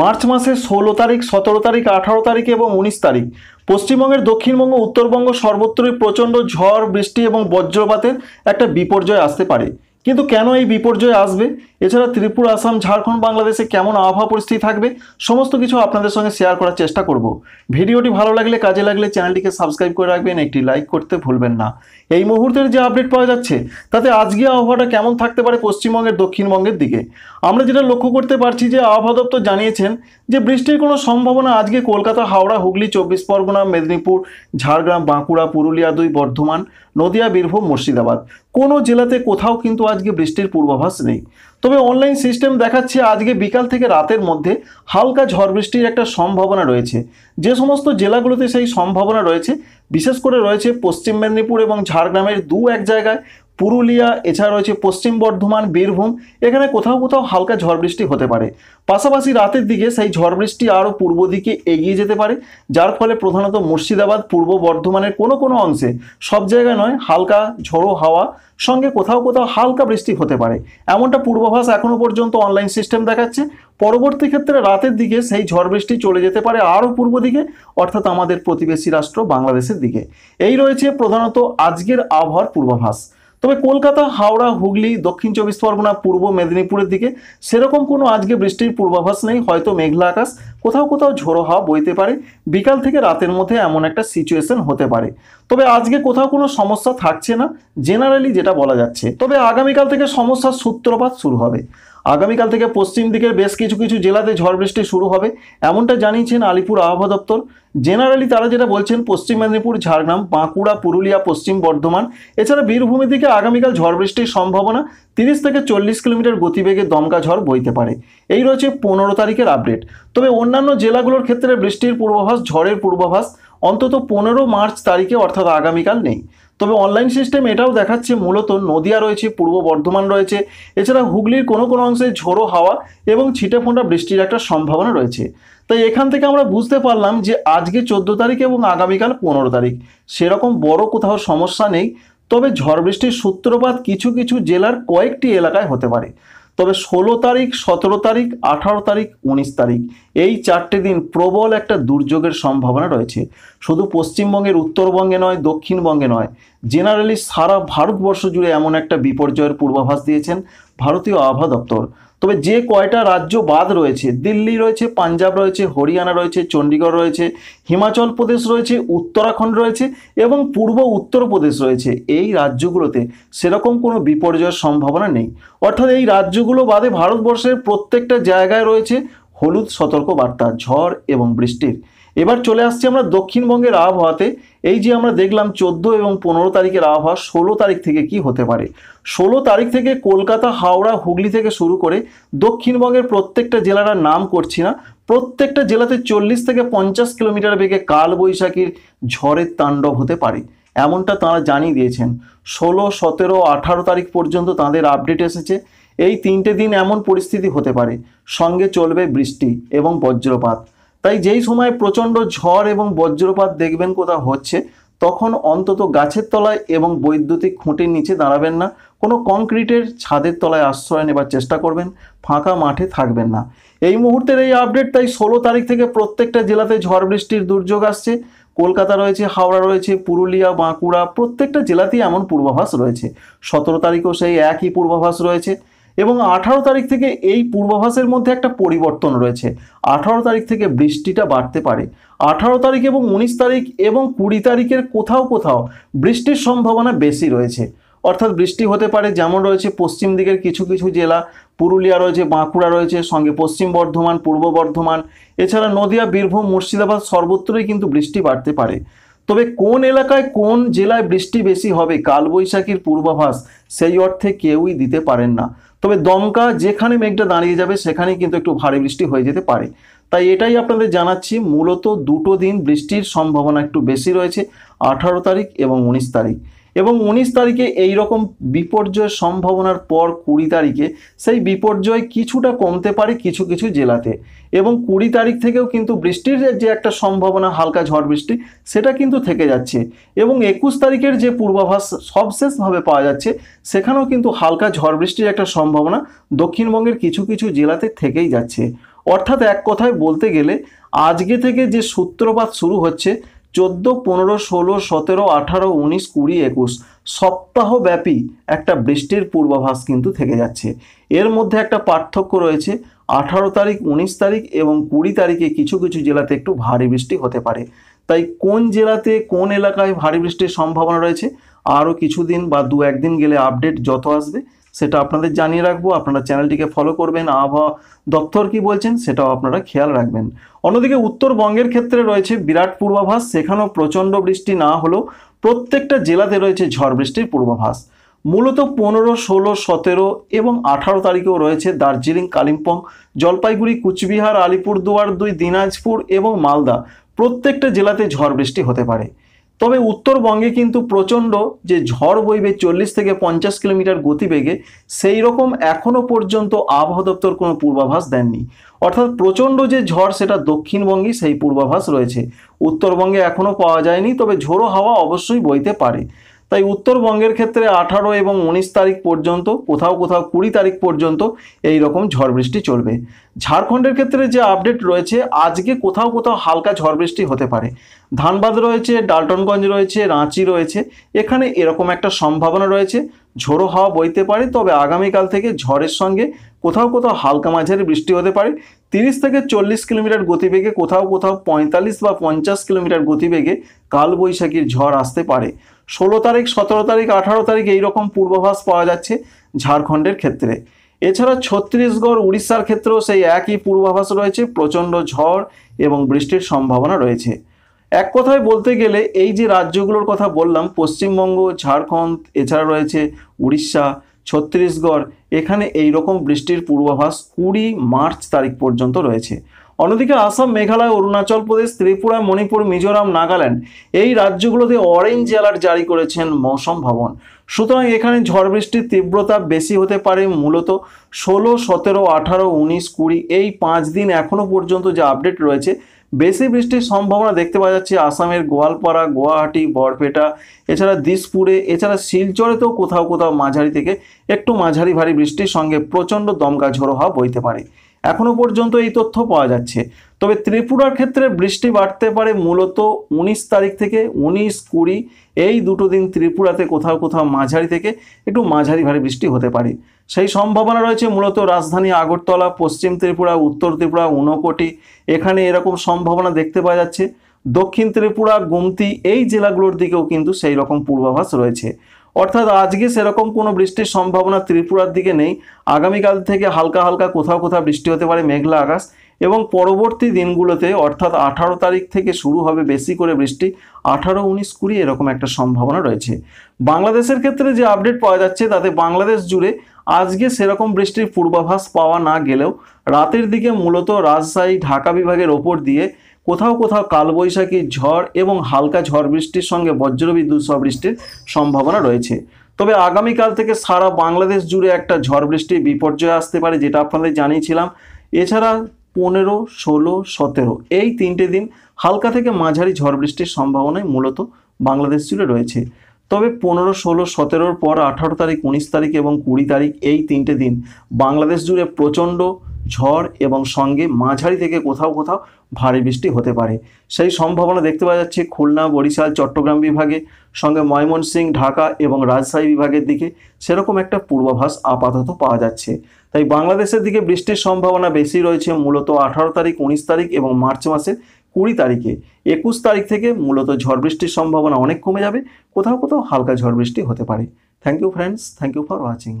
March মাসের ষোলো তারিখ সতেরো তারিখ আঠারো তারিখ এবং উনিশ তারিখ পশ্চিমবঙ্গের দক্ষিণবঙ্গ উত্তরবঙ্গ সর্বত্রই প্রচণ্ড ঝড় বৃষ্টি এবং বজ্রপাতের একটা বিপর্যয় আসতে পারে কিন্তু কেন এই বিপর্যয় আসবে এছাড়া ত্রিপুরা আসাম ঝাড়খণ্ড বাংলাদেশে কেমন আবহাওয়া পরিস্থিতি থাকবে সমস্ত কিছু আপনাদের সঙ্গে শেয়ার করার চেষ্টা করব ভিডিওটি ভালো লাগলে কাজে লাগলে চ্যানেলটিকে সাবস্ক্রাইব করে রাখবেন একটি লাইক করতে ভুলবেন না এই মুহূর্তের যে আপডেট পাওয়া যাচ্ছে তাতে আজকে আবহাওয়াটা কেমন থাকতে পারে পশ্চিমবঙ্গের দক্ষিণবঙ্গের দিকে আমরা যেটা লক্ষ্য করতে পারছি যে আবহাওয়া দপ্তর জানিয়েছেন যে বৃষ্টির কোনো সম্ভাবনা আজকে কলকাতা হাওড়া হুগলি চব্বিশ পরগনা মেদিনীপুর ঝাড়গ্রাম বাঁকুড়া পুরুলিয়া দুই বর্ধমান নদিয়া বীরভূম মুর্শিদাবাদ কোনো জেলাতে কোথাও কিন্তু আজ আজকে বৃষ্টির পূর্বাভাস নেই তবে অনলাইন সিস্টেম দেখাচ্ছে আজকে বিকাল থেকে রাতের মধ্যে হালকা ঝড় বৃষ্টির একটা সম্ভাবনা রয়েছে যে সমস্ত জেলাগুলোতে সেই সম্ভাবনা রয়েছে বিশেষ করে রয়েছে পশ্চিম মেদিনীপুর এবং ঝাড়গ্রামের দু এক জায়গায় পুরুলিয়া এছাড়া রয়েছে পশ্চিম বর্ধমান বীরভূম এখানে কোথাও কোথাও হালকা ঝড় বৃষ্টি হতে পারে পাশাপাশি রাতের দিকে সেই ঝড় বৃষ্টি আরও পূর্ব দিকে এগিয়ে যেতে পারে যার ফলে প্রধানত মুর্শিদাবাদ পূর্ব বর্ধমানের কোনো কোনো অংশে সব জায়গায় নয় হালকা ঝোড়ো হাওয়া সঙ্গে কোথাও কোথাও হালকা বৃষ্টি হতে পারে এমনটা পূর্বাভাস এখনও পর্যন্ত অনলাইন সিস্টেম দেখাচ্ছে পরবর্তী ক্ষেত্রে রাতের দিকে সেই ঝড় বৃষ্টি চলে যেতে পারে আরও পূর্ব দিকে অর্থাৎ আমাদের প্রতিবেশী রাষ্ট্র বাংলাদেশের দিকে এই রয়েছে প্রধানত আজকের আবহাওয়ার পূর্বাভাস তবে কলকাতা হাওড়া হুগলি দক্ষিণ চব্বিশ পরগনা পূর্ব মেদিনীপুরের দিকে সেরকম কোনো আজকে বৃষ্টির পূর্বাভাস নেই হয়তো মেঘলা আকাশ কোথাও কোথাও ঝোড়ো হাওয়া বইতে পারে বিকাল থেকে রাতের মধ্যে এমন একটা সিচুয়েশন হতে পারে তবে আজকে কোথাও কোনো সমস্যা থাকছে না জেনারেলি যেটা বলা যাচ্ছে তবে আগামীকাল থেকে সমস্যার সূত্রপাত শুরু হবে আগামীকাল থেকে পশ্চিম দিকের বেশ কিছু কিছু জেলাতে ঝড় বৃষ্টি শুরু হবে এমনটা জানিয়েছেন আলিপুর আবহাওয়া দপ্তর জেনারেলি তারা যেটা বলছেন পশ্চিম মেদিনীপুর ঝাড়গ্রাম বাঁকুড়া পুরুলিয়া পশ্চিম বর্ধমান এছাড়া বীরভূমি দিকে আগামীকাল ঝড় বৃষ্টির সম্ভাবনা তিরিশ থেকে চল্লিশ কিলোমিটার গতিবেগে দমকা ঝড় বইতে পারে এই রয়েছে পনেরো তারিখের আপডেট তবে অন্যান্য জেলাগুলোর ক্ষেত্রে বৃষ্টির পূর্বাভাস ঝড়ের পূর্বাভাস অন্তত পনেরো মার্চ তারিখে অর্থাৎ আগামীকাল নেই তবে অনলাইন সিস্টেম এটাও দেখাচ্ছে মূলত নদিয়া রয়েছে পূর্ব বর্ধমান রয়েছে এছাড়া হুগলির কোনো কোনো অংশে ঝোড়ো হাওয়া এবং ছিটেফোঁটা বৃষ্টির একটা সম্ভাবনা রয়েছে তাই এখান থেকে আমরা বুঝতে পারলাম যে আজকে চোদ্দ তারিখ এবং আগামীকাল পনেরো তারিখ সেরকম বড় কোথাও সমস্যা নেই তবে ঝড় বৃষ্টির সূত্রপাত কিছু কিছু জেলার কয়েকটি এলাকায় হতে পারে তবে ষোলো তারিখ সতেরো তারিখ আঠারো তারিখ উনিশ তারিখ এই চারটে দিন প্রবল একটা দুর্যোগের সম্ভাবনা রয়েছে শুধু পশ্চিমবঙ্গের উত্তরবঙ্গে নয় দক্ষিণবঙ্গে নয় জেনারেলি সারা ভারতবর্ষ জুড়ে এমন একটা বিপর্যয়ের পূর্বাভাস দিয়েছেন ভারতীয় আবহাওয়া দপ্তর তবে যে কয়টা রাজ্য বাদ রয়েছে দিল্লি রয়েছে পাঞ্জাব রয়েছে হরিয়ানা রয়েছে চণ্ডীগড় রয়েছে হিমাচল প্রদেশ রয়েছে উত্তরাখণ্ড রয়েছে এবং পূর্ব উত্তরপ্রদেশ রয়েছে এই রাজ্যগুলোতে সেরকম কোনো বিপর্যয়ের সম্ভাবনা নেই অর্থাৎ এই রাজ্যগুলো বাদে ভারতবর্ষের প্রত্যেকটা জায়গায় রয়েছে হলুদ সতর্ক বার্তা ঝড় এবং বৃষ্টির এবার চলে আসছি আমরা দক্ষিণবঙ্গের আবহাওয়াতে এই যে আমরা দেখলাম চোদ্দো এবং পনেরো তারিখের আবহাওয়া ষোলো তারিখ থেকে কি হতে পারে ষোলো তারিখ থেকে কলকাতা হাওড়া হুগলি থেকে শুরু করে দক্ষিণবঙ্গের প্রত্যেকটা জেলার নাম করছি না প্রত্যেকটা জেলাতে চল্লিশ থেকে পঞ্চাশ কিলোমিটার বেগে কালবৈশাখীর ঝড়ের তাণ্ডব হতে পারে এমনটা তারা জানিয়ে দিয়েছেন ষোলো সতেরো আঠারো তারিখ পর্যন্ত তাদের আপডেট এসেছে এই তিনটে দিন এমন পরিস্থিতি হতে পারে সঙ্গে চলবে বৃষ্টি এবং বজ্রপাত তাই যেই সময় প্রচণ্ড ঝড় এবং বজ্রপাত দেখবেন কোথাও হচ্ছে তখন অন্তত গাছের তলায় এবং বৈদ্যুতিক খুঁটির নিচে দাঁড়াবেন না কোনো কংক্রিটের ছাদের তলায় আশ্রয় নেবার চেষ্টা করবেন ফাঁকা মাঠে থাকবেন না এই মুহূর্তের এই আপডেট তাই ষোলো তারিখ থেকে প্রত্যেকটা জেলাতে ঝড় বৃষ্টির দুর্যোগ আসছে কলকাতা রয়েছে হাওড়া রয়েছে পুরুলিয়া বাঁকুড়া প্রত্যেকটা জেলাতেই এমন পূর্বাভাস রয়েছে সতেরো তারিখেও সেই একই পূর্বাভাস রয়েছে এবং আঠারো তারিখ থেকে এই পূর্বাভাসের মধ্যে একটা পরিবর্তন রয়েছে আঠারো তারিখ থেকে বৃষ্টিটা বাড়তে পারে আঠারো তারিখ এবং উনিশ তারিখ এবং কুড়ি তারিখের কোথাও কোথাও বৃষ্টির সম্ভাবনা বেশি রয়েছে অর্থাৎ বৃষ্টি হতে পারে যেমন রয়েছে পশ্চিম দিকের কিছু কিছু জেলা পুরুলিয়া রয়েছে বাঁকুড়া রয়েছে সঙ্গে পশ্চিম বর্ধমান পূর্ব বর্ধমান এছাড়া নদিয়া বীরভূম মুর্শিদাবাদ সর্বত্রই কিন্তু বৃষ্টি বাড়তে পারে তবে কোন এলাকায় কোন জেলায় বৃষ্টি বেশি হবে কালবৈশাখীর পূর্বাভাস সেই অর্থে কেউই দিতে পারেন না তবে দমকা যেখানে মেঘটা দাঁড়িয়ে যাবে সেখানে কিন্তু একটু ভারী বৃষ্টি হয়ে যেতে পারে তাই এটাই আপনাদের জানাচ্ছি মূলত দুটো দিন বৃষ্টির সম্ভাবনা একটু বেশি রয়েছে আঠারো তারিখ এবং উনিশ তারিখ এবং উনিশ তারিখে এই রকম বিপর্যয়ের সম্ভাবনার পর কুড়ি তারিখে সেই বিপর্যয় কিছুটা কমতে পারে কিছু কিছু জেলাতে এবং কুড়ি তারিখ থেকেও কিন্তু বৃষ্টির যে একটা সম্ভাবনা হালকা ঝড় বৃষ্টি সেটা কিন্তু থেকে যাচ্ছে এবং একুশ তারিখের যে পূর্বাভাস সবশেষভাবে পাওয়া যাচ্ছে সেখানেও কিন্তু হালকা ঝড় বৃষ্টির একটা সম্ভাবনা দক্ষিণবঙ্গের কিছু কিছু জেলাতে থেকেই যাচ্ছে অর্থাৎ এক কথায় বলতে গেলে আজকে থেকে যে সূত্রপাত শুরু হচ্ছে চোদ্দো পনেরো ষোলো সতেরো আঠারো উনিশ কুড়ি একুশ সপ্তাহব্যাপী একটা বৃষ্টির পূর্বাভাস কিন্তু থেকে যাচ্ছে এর মধ্যে একটা পার্থক্য রয়েছে আঠারো তারিখ উনিশ তারিখ এবং কুড়ি তারিখে কিছু কিছু জেলাতে একটু ভারী বৃষ্টি হতে পারে তাই কোন জেলাতে কোন এলাকায় ভারী বৃষ্টির সম্ভাবনা রয়েছে আরও কিছুদিন বা দু একদিন গেলে আপডেট যত আসবে সেটা আপনাদের জানিয়ে রাখবো আপনারা চ্যানেলটিকে ফলো করবেন আবহাওয়া দপ্তর কি বলছেন সেটাও আপনারা খেয়াল রাখবেন অন্যদিকে উত্তরবঙ্গের ক্ষেত্রে রয়েছে বিরাট পূর্বাভাস সেখানেও প্রচণ্ড বৃষ্টি না হলেও প্রত্যেকটা জেলাতে রয়েছে ঝড় বৃষ্টির পূর্বাভাস মূলত পনেরো ষোলো সতেরো এবং আঠারো তারিখেও রয়েছে দার্জিলিং কালিম্পং জলপাইগুড়ি কুচবিহার আলিপুরদুয়ার দুই দিনাজপুর এবং মালদা প্রত্যেকটা জেলাতে ঝড় বৃষ্টি হতে পারে তবে উত্তরবঙ্গে কিন্তু প্রচণ্ড যে ঝড় বইবে চল্লিশ থেকে পঞ্চাশ কিলোমিটার গতিবেগে সেই রকম এখনও পর্যন্ত আবহাওয়া দপ্তর কোনো পূর্বাভাস দেননি অর্থাৎ প্রচণ্ড যে ঝড় সেটা দক্ষিণবঙ্গে সেই পূর্বাভাস রয়েছে উত্তরবঙ্গে এখনও পাওয়া যায়নি তবে ঝোড়ো হাওয়া অবশ্যই বইতে পারে তাই উত্তরবঙ্গের ক্ষেত্রে আঠারো এবং উনিশ তারিখ পর্যন্ত কোথাও কোথাও কুড়ি তারিখ পর্যন্ত এই রকম ঝড় বৃষ্টি চলবে ঝাড়খণ্ডের ক্ষেত্রে যে আপডেট রয়েছে আজকে কোথাও কোথাও হালকা ঝড় বৃষ্টি হতে পারে ধানবাদ রয়েছে ডালটনগঞ্জ রয়েছে রাঁচি রয়েছে এখানে এরকম একটা সম্ভাবনা রয়েছে ঝোড়ো হাওয়া বইতে পারে তবে আগামীকাল থেকে ঝড়ের সঙ্গে কোথাও কোথাও হালকা মাঝারি বৃষ্টি হতে পারে তিরিশ থেকে চল্লিশ কিলোমিটার গতিবেগে কোথাও কোথাও পঁয়তাল্লিশ বা পঞ্চাশ কিলোমিটার গতিবেগে কালবৈশাখীর ঝড় আসতে পারে ষোলো তারিখ সতেরো তারিখ আঠারো তারিখ এইরকম পূর্বাভাস পাওয়া যাচ্ছে ঝাড়খণ্ডের ক্ষেত্রে এছাড়া ছত্তিশগড় উড়িষ্যার ক্ষেত্রেও সেই একই পূর্বাভাস রয়েছে প্রচণ্ড ঝড় এবং বৃষ্টির সম্ভাবনা রয়েছে এক কথায় বলতে গেলে এই যে রাজ্যগুলোর কথা বললাম পশ্চিমবঙ্গ ঝাড়খণ্ড এছাড়া রয়েছে উড়িষ্যা ছত্তিশগড় এখানে এই রকম বৃষ্টির পূর্বাভাস কুড়ি মার্চ তারিখ পর্যন্ত রয়েছে অন্যদিকে আসাম মেঘালয় অরুণাচল প্রদেশ ত্রিপুরা মণিপুর মিজোরাম নাগাল্যান্ড এই রাজ্যগুলোতে অরেঞ্জ অ্যালার্ট জারি করেছেন মৌসম ভবন সুতরাং এখানে ঝড় বৃষ্টির তীব্রতা বেশি হতে পারে মূলত ষোলো সতেরো আঠারো উনিশ কুড়ি এই পাঁচ দিন এখনও পর্যন্ত যে আপডেট রয়েছে বেশি বৃষ্টির সম্ভাবনা দেখতে পাওয়া যাচ্ছে আসামের গোয়ালপাড়া গুয়াহাটি বরপেটা এছাড়া দিসপুরে এছাড়া শিলচরেতেও কোথাও কোথাও মাঝারি থেকে একটু মাঝারি ভারী বৃষ্টির সঙ্গে প্রচণ্ড দমকা ঝোড়ো হওয়া বইতে পারে এখনও পর্যন্ত এই তথ্য পাওয়া যাচ্ছে তবে ত্রিপুরার ক্ষেত্রে বৃষ্টি বাড়তে পারে মূলত ১৯ তারিখ থেকে ১৯ কুড়ি এই দুটো দিন ত্রিপুরাতে কোথাও কোথাও মাঝারি থেকে একটু মাঝারি ভারী বৃষ্টি হতে পারে সেই সম্ভাবনা রয়েছে মূলত রাজধানী আগরতলা পশ্চিম ত্রিপুরা উত্তর ত্রিপুরা উনকোটি এখানে এরকম সম্ভাবনা দেখতে পাওয়া যাচ্ছে দক্ষিণ ত্রিপুরা গুমতি এই জেলাগুলোর দিকেও কিন্তু সেই রকম পূর্বাভাস রয়েছে অর্থাৎ আজকে সেরকম কোনো বৃষ্টির সম্ভাবনা ত্রিপুরার দিকে নেই আগামীকাল থেকে হালকা হালকা কোথাও কোথাও বৃষ্টি হতে পারে মেঘলা আকাশ এবং পরবর্তী দিনগুলোতে অর্থাৎ আঠারো তারিখ থেকে শুরু হবে বেশি করে বৃষ্টি আঠারো উনিশ কুড়ি এরকম একটা সম্ভাবনা রয়েছে বাংলাদেশের ক্ষেত্রে যে আপডেট পাওয়া যাচ্ছে তাতে বাংলাদেশ জুড়ে আজকে সেরকম বৃষ্টির পূর্বাভাস পাওয়া না গেলেও রাতের দিকে মূলত রাজশাহী ঢাকা বিভাগের ওপর দিয়ে কোথাও কোথাও কালবৈশাখী ঝড় এবং হালকা ঝড় বৃষ্টির সঙ্গে বজ্রবিদ্যুৎ সহ বৃষ্টির সম্ভাবনা রয়েছে তবে আগামীকাল থেকে সারা বাংলাদেশ জুড়ে একটা ঝড় বৃষ্টির বিপর্যয় আসতে পারে যেটা আপনাদের জানিয়েছিলাম এছাড়া পনেরো ষোলো সতেরো এই তিনটে দিন হালকা থেকে মাঝারি ঝড় বৃষ্টির সম্ভাবনায় মূলত বাংলাদেশ জুড়ে রয়েছে তবে পনেরো ষোলো সতেরোর পর আঠারো তারিখ উনিশ তারিখ এবং কুড়ি তারিখ এই তিনটে দিন বাংলাদেশ জুড়ে প্রচণ্ড ঝড় এবং সঙ্গে মাঝারি থেকে কোথাও কোথাও ভারী বৃষ্টি হতে পারে সেই সম্ভাবনা দেখতে পাওয়া যাচ্ছে খুলনা বরিশাল চট্টগ্রাম বিভাগে সঙ্গে ময়মনসিংহ ঢাকা এবং রাজশাহী বিভাগের দিকে সেরকম একটা পূর্বাভাস আপাতত পাওয়া যাচ্ছে তাই বাংলাদেশের দিকে বৃষ্টির সম্ভাবনা বেশি রয়েছে মূলত আঠারো তারিখ উনিশ তারিখ এবং মার্চ মাসের কুড়ি তারিখে একুশ তারিখ থেকে মূলত ঝড় বৃষ্টির সম্ভাবনা অনেক কমে যাবে কোথাও কোথাও হালকা ঝড় বৃষ্টি হতে পারে thank you friends thank you for watching